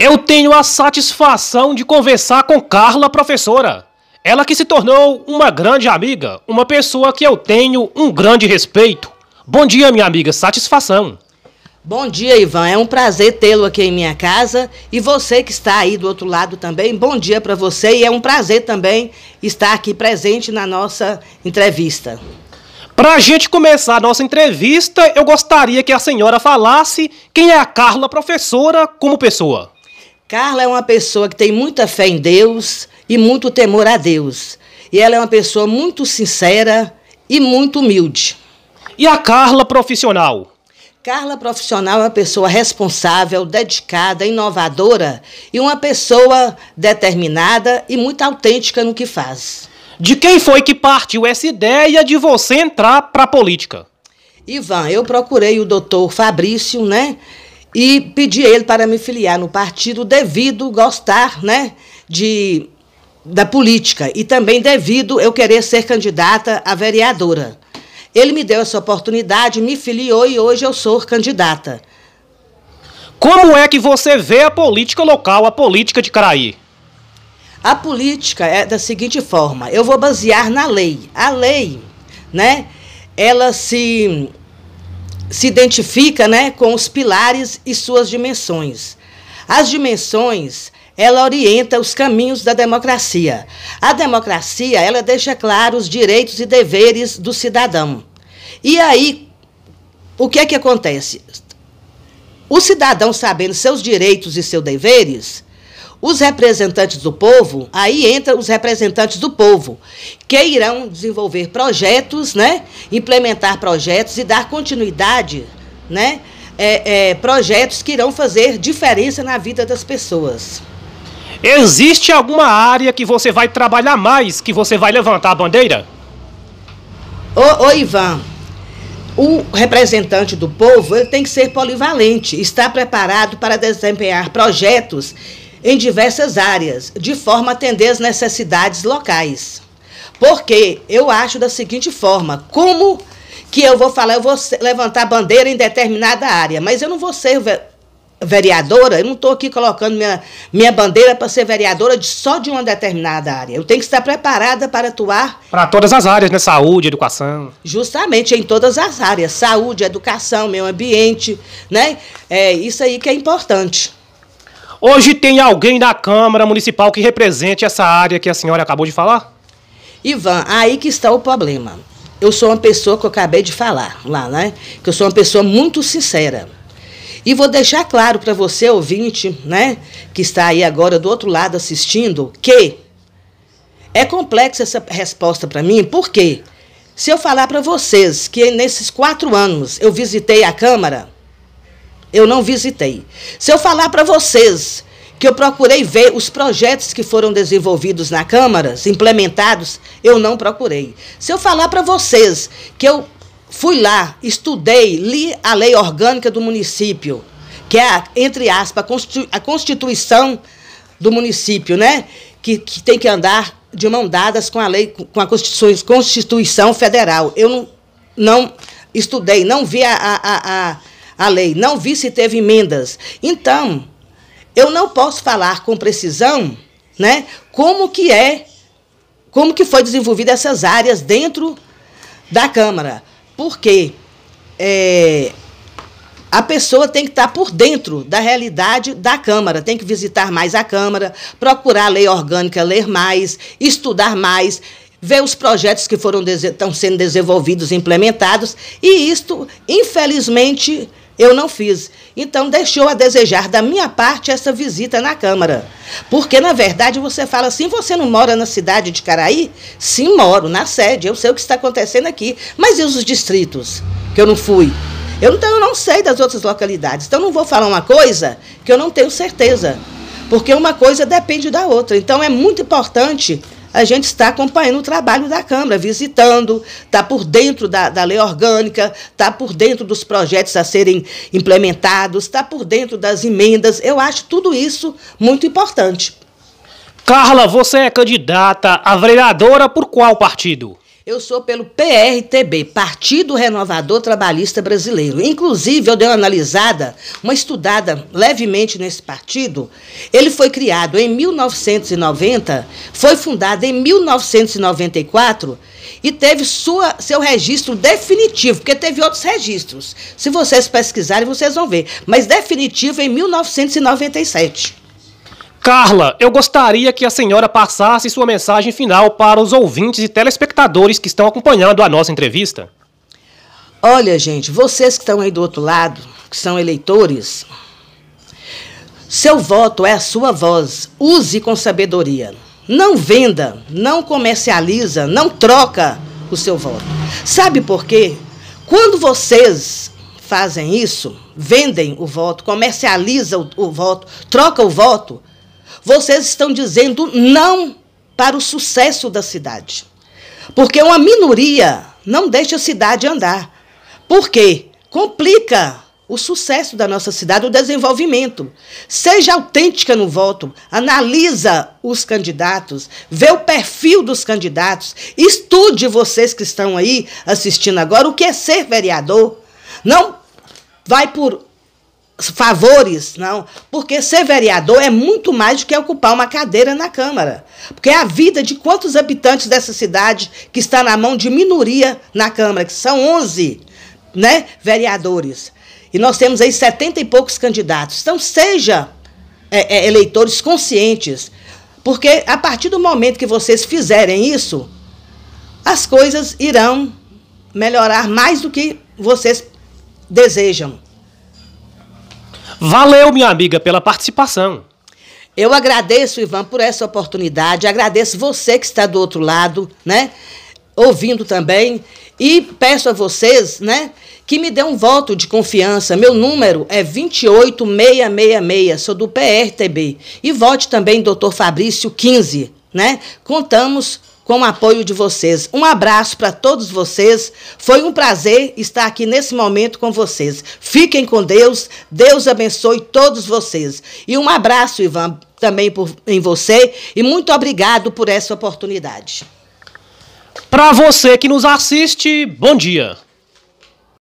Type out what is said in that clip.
Eu tenho a satisfação de conversar com Carla, professora. Ela que se tornou uma grande amiga, uma pessoa que eu tenho um grande respeito. Bom dia, minha amiga, satisfação. Bom dia, Ivan. É um prazer tê-lo aqui em minha casa e você que está aí do outro lado também. Bom dia para você e é um prazer também estar aqui presente na nossa entrevista. Para a gente começar a nossa entrevista, eu gostaria que a senhora falasse quem é a Carla professora como pessoa. Carla é uma pessoa que tem muita fé em Deus e muito temor a Deus. E ela é uma pessoa muito sincera e muito humilde. E a Carla profissional? Carla profissional é uma pessoa responsável, dedicada, inovadora e uma pessoa determinada e muito autêntica no que faz. De quem foi que partiu essa ideia de você entrar para a política? Ivan, eu procurei o doutor Fabrício, né? e pedi ele para me filiar no partido devido gostar né, de, da política e também devido eu querer ser candidata a vereadora. Ele me deu essa oportunidade, me filiou e hoje eu sou candidata. Como é que você vê a política local, a política de Caraí? A política é da seguinte forma: eu vou basear na lei. A lei, né? Ela se se identifica né, com os pilares e suas dimensões. As dimensões, ela orienta os caminhos da democracia. A democracia, ela deixa claro os direitos e deveres do cidadão. E aí, o que é que acontece? O cidadão sabendo seus direitos e seus deveres, os representantes do povo, aí entra os representantes do povo, que irão desenvolver projetos, né? implementar projetos e dar continuidade, né? É, é, projetos que irão fazer diferença na vida das pessoas. Existe alguma área que você vai trabalhar mais, que você vai levantar a bandeira? Ô, ô Ivan, o representante do povo ele tem que ser polivalente, estar preparado para desempenhar projetos em diversas áreas, de forma a atender as necessidades locais. Porque eu acho da seguinte forma: como que eu vou falar, eu vou levantar bandeira em determinada área, mas eu não vou ser vereadora, eu não estou aqui colocando minha, minha bandeira para ser vereadora de, só de uma determinada área. Eu tenho que estar preparada para atuar. Para todas as áreas, né? Saúde, educação. Justamente, em todas as áreas: saúde, educação, meio ambiente, né? É isso aí que é importante. Hoje tem alguém da Câmara Municipal que represente essa área que a senhora acabou de falar? Ivan, aí que está o problema. Eu sou uma pessoa que eu acabei de falar lá, né? Que eu sou uma pessoa muito sincera. E vou deixar claro para você, ouvinte, né, que está aí agora do outro lado assistindo, que é complexa essa resposta para mim, por quê? Se eu falar para vocês que nesses quatro anos eu visitei a Câmara, eu não visitei. Se eu falar para vocês que eu procurei ver os projetos que foram desenvolvidos na Câmara, implementados, eu não procurei. Se eu falar para vocês que eu fui lá, estudei, li a lei orgânica do município, que é, a, entre aspas, a Constituição do município, né? Que, que tem que andar de mão dadas com a lei, com a Constituição, Constituição Federal. Eu não, não estudei, não vi a, a, a a lei, não vi se teve emendas. Então, eu não posso falar com precisão, né, como que é, como que foi desenvolvida essas áreas dentro da Câmara, porque é, a pessoa tem que estar por dentro da realidade da Câmara, tem que visitar mais a Câmara, procurar a lei orgânica, ler mais, estudar mais ver os projetos que foram estão sendo desenvolvidos, implementados, e isto, infelizmente, eu não fiz. Então, deixou a desejar da minha parte essa visita na Câmara. Porque, na verdade, você fala assim: você não mora na cidade de Caraí? Sim, moro, na sede, eu sei o que está acontecendo aqui. Mas e os distritos? Que eu não fui. Eu, então, eu não sei das outras localidades. Então, não vou falar uma coisa que eu não tenho certeza. Porque uma coisa depende da outra. Então, é muito importante a gente está acompanhando o trabalho da Câmara, visitando, está por dentro da, da lei orgânica, está por dentro dos projetos a serem implementados, está por dentro das emendas. Eu acho tudo isso muito importante. Carla, você é candidata a vereadora por qual partido? Eu sou pelo PRTB, Partido Renovador Trabalhista Brasileiro. Inclusive, eu dei uma analisada, uma estudada levemente nesse partido. Ele foi criado em 1990, foi fundado em 1994 e teve sua, seu registro definitivo, porque teve outros registros. Se vocês pesquisarem, vocês vão ver. Mas definitivo em 1997. Carla, eu gostaria que a senhora passasse sua mensagem final para os ouvintes e telespectadores que estão acompanhando a nossa entrevista. Olha, gente, vocês que estão aí do outro lado, que são eleitores, seu voto é a sua voz. Use com sabedoria. Não venda, não comercializa, não troca o seu voto. Sabe por quê? Quando vocês fazem isso, vendem o voto, comercializa o, o voto, troca o voto, vocês estão dizendo não para o sucesso da cidade. Porque uma minoria não deixa a cidade andar. Por quê? Complica o sucesso da nossa cidade, o desenvolvimento. Seja autêntica no voto, analisa os candidatos, vê o perfil dos candidatos, estude vocês que estão aí assistindo agora o que é ser vereador. Não vai por favores, não. Porque ser vereador é muito mais do que ocupar uma cadeira na Câmara. Porque é a vida de quantos habitantes dessa cidade que está na mão de minoria na Câmara, que são 11 né, vereadores. E nós temos aí 70 e poucos candidatos. Então, seja é, é, eleitores conscientes. Porque a partir do momento que vocês fizerem isso, as coisas irão melhorar mais do que vocês desejam. Valeu, minha amiga, pela participação. Eu agradeço, Ivan, por essa oportunidade. Agradeço você que está do outro lado, né? Ouvindo também. E peço a vocês, né, que me dê um voto de confiança. Meu número é 28666, sou do PRTB. E vote também, doutor Fabrício 15, né? Contamos com o apoio de vocês. Um abraço para todos vocês. Foi um prazer estar aqui nesse momento com vocês. Fiquem com Deus. Deus abençoe todos vocês. E um abraço, Ivan, também por, em você. E muito obrigado por essa oportunidade. Para você que nos assiste, bom dia.